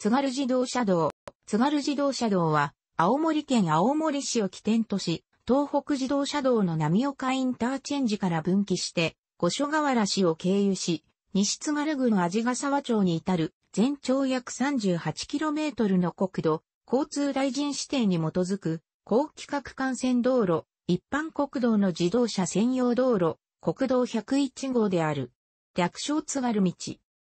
津軽自動車道。津軽自動車道は、青森県青森市を起点とし、東北自動車道の波岡インターチェンジから分岐して、五所川原市を経由し、西津軽郡味ヶ沢町に至る、全長約 38km の国土、交通大臣指定に基づく、高規格幹線道路、一般国道の自動車専用道路、国道101号である。略称津軽道。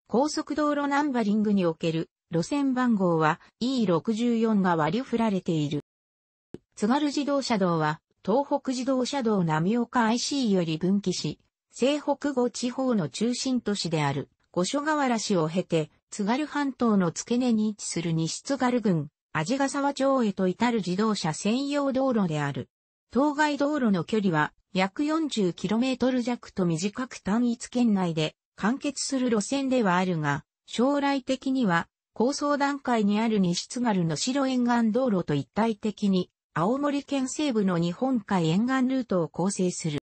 高速道路ナンバリングにおける路線番号は E64 が割り振られている。津軽自動車道は東北自動車道波岡 IC より分岐し、西北後地方の中心都市である五所川原市を経て津軽半島の付け根に位置する西津軽郡、味ヶ沢町へと至る自動車専用道路である。当該道路の距離は約 40km 弱と短く単一圏内で完結する路線ではあるが、将来的には構想段階にある西津軽の白沿岸道路と一体的に、青森県西部の日本海沿岸ルートを構成する。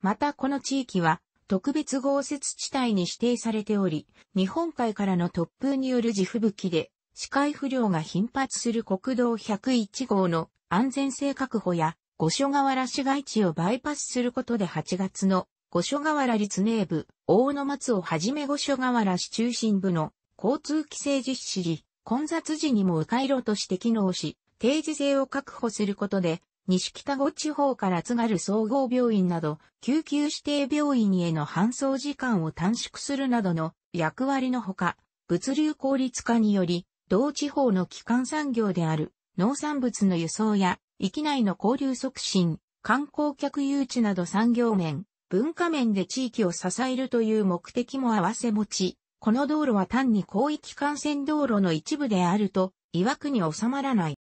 またこの地域は、特別豪雪地帯に指定されており、日本海からの突風による地吹雪で、視界不良が頻発する国道101号の安全性確保や、五所川原市街地をバイパスすることで8月の五所川原立名部、大野松をはじめ五所川原市中心部の交通規制実施時、混雑時にも迂回路として機能し、定時性を確保することで、西北五地方から津軽総合病院など、救急指定病院への搬送時間を短縮するなどの役割のほか、物流効率化により、同地方の基幹産業である農産物の輸送や、域内の交流促進、観光客誘致など産業面、文化面で地域を支えるという目的も合わせ持ち、この道路は単に広域幹線道路の一部であると、曰くに収まらない。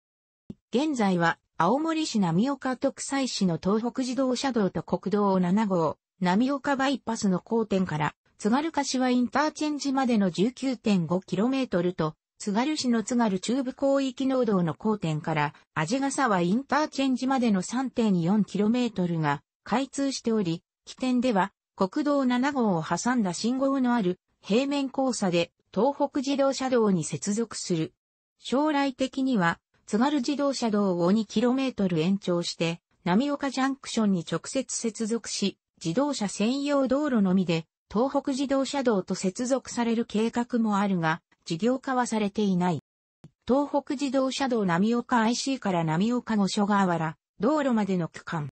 現在は、青森市浪岡徳西市の東北自動車道と国道7号、浪岡バイパスの交点から、津軽柏インターチェンジまでの 19.5km と、津軽市の津軽中部広域農道の交点から、味ヶ沢インターチェンジまでの 3.4km が開通しており、起点では国道7号を挟んだ信号のある平面交差で東北自動車道に接続する。将来的には、津軽自動車道を 2km 延長して、波岡ジャンクションに直接接続し、自動車専用道路のみで、東北自動車道と接続される計画もあるが、事業化はされていない。東北自動車道波岡 IC から波岡五所川原道路までの区間。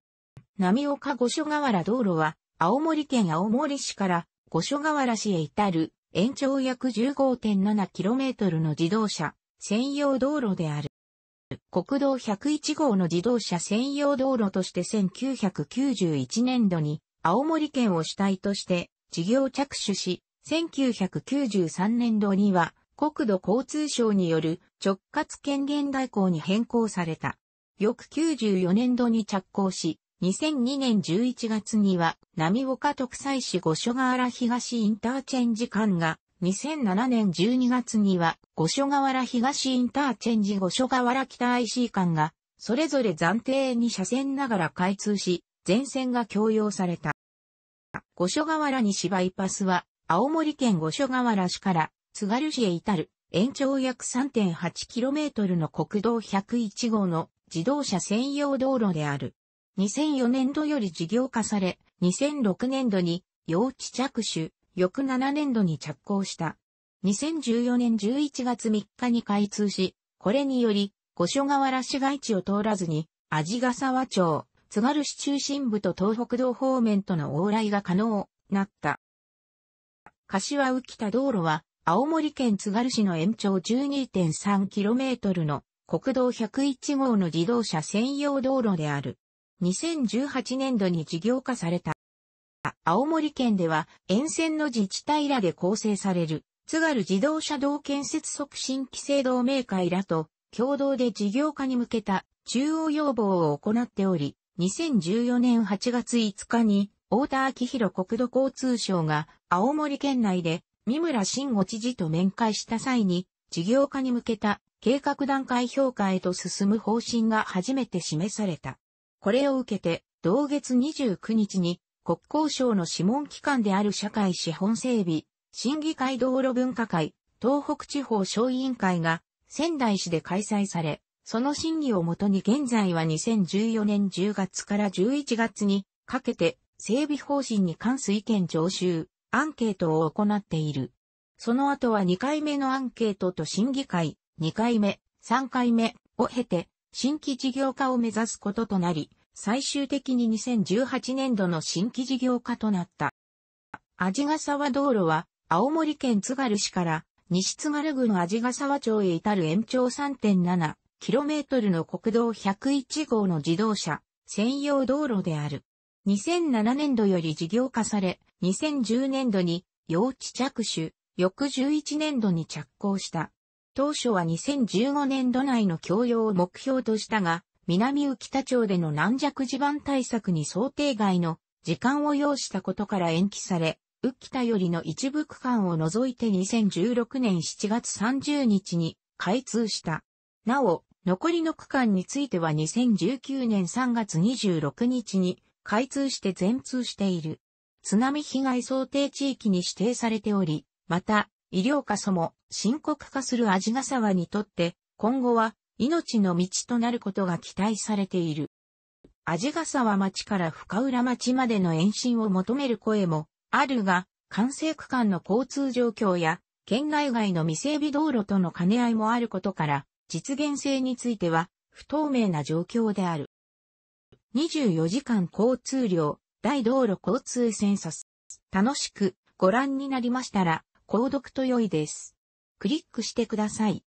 波岡五所川原道路は、青森県青森市から五所川原市へ至る、延長約 15.7km の自動車専用道路である。国道101号の自動車専用道路として1991年度に青森県を主体として事業着手し、1993年度には国土交通省による直轄権限代行に変更された。翌94年度に着工し、2002年11月には、波岡特裁市五所川原東インターチェンジ間が、2007年12月には、五所川原東インターチェンジ五所川原北 IC 間が、それぞれ暫定に車線ながら開通し、全線が供用された。五所川原西バイパスは、青森県五所川原市から津軽市へ至る延長約 3.8km の国道101号の自動車専用道路である。2004年度より事業化され、2006年度に用地着手、翌7年度に着工した。2014年11月3日に開通し、これにより、五所川原市街地を通らずに、味ヶ沢町、津軽市中心部と東北道方面との往来が可能、なった。柏浮田道路は、青森県津軽市の延長 12.3km の国道101号の自動車専用道路である。2018年度に事業化された。青森県では沿線の自治体らで構成される津軽自動車道建設促進規制同盟会らと共同で事業化に向けた中央要望を行っており、2014年8月5日に太田昭弘国土交通省が青森県内で三村慎吾知事と面会した際に事業化に向けた計画段階評価へと進む方針が初めて示された。これを受けて、同月29日に、国交省の諮問機関である社会資本整備、審議会道路分科会、東北地方小委員会が仙台市で開催され、その審議をもとに現在は2014年10月から11月にかけて整備方針に関す意見徴収、アンケートを行っている。その後は2回目のアンケートと審議会、2回目、3回目を経て新規事業化を目指すこととなり、最終的に2018年度の新規事業化となった。味ヶ沢道路は、青森県津軽市から西津軽郡味ヶ沢町へ至る延長 3.7km の国道101号の自動車専用道路である。2007年度より事業化され、2010年度に用地着手、翌11年度に着工した。当初は2015年度内の供用を目標としたが、南浮田町での軟弱地盤対策に想定外の時間を要したことから延期され、浮田よりの一部区間を除いて2016年7月30日に開通した。なお、残りの区間については2019年3月26日に開通して全通している。津波被害想定地域に指定されており、また、医療過疎も深刻化する味ヶ沢にとって、今後は命の道となることが期待されている。味ヶ沢町から深浦町までの延伸を求める声もあるが、完成区間の交通状況や県内外の未整備道路との兼ね合いもあることから、実現性については不透明な状況である。24時間交通量、大道路交通センサス。楽しくご覧になりましたら、購読と良いです。クリックしてください。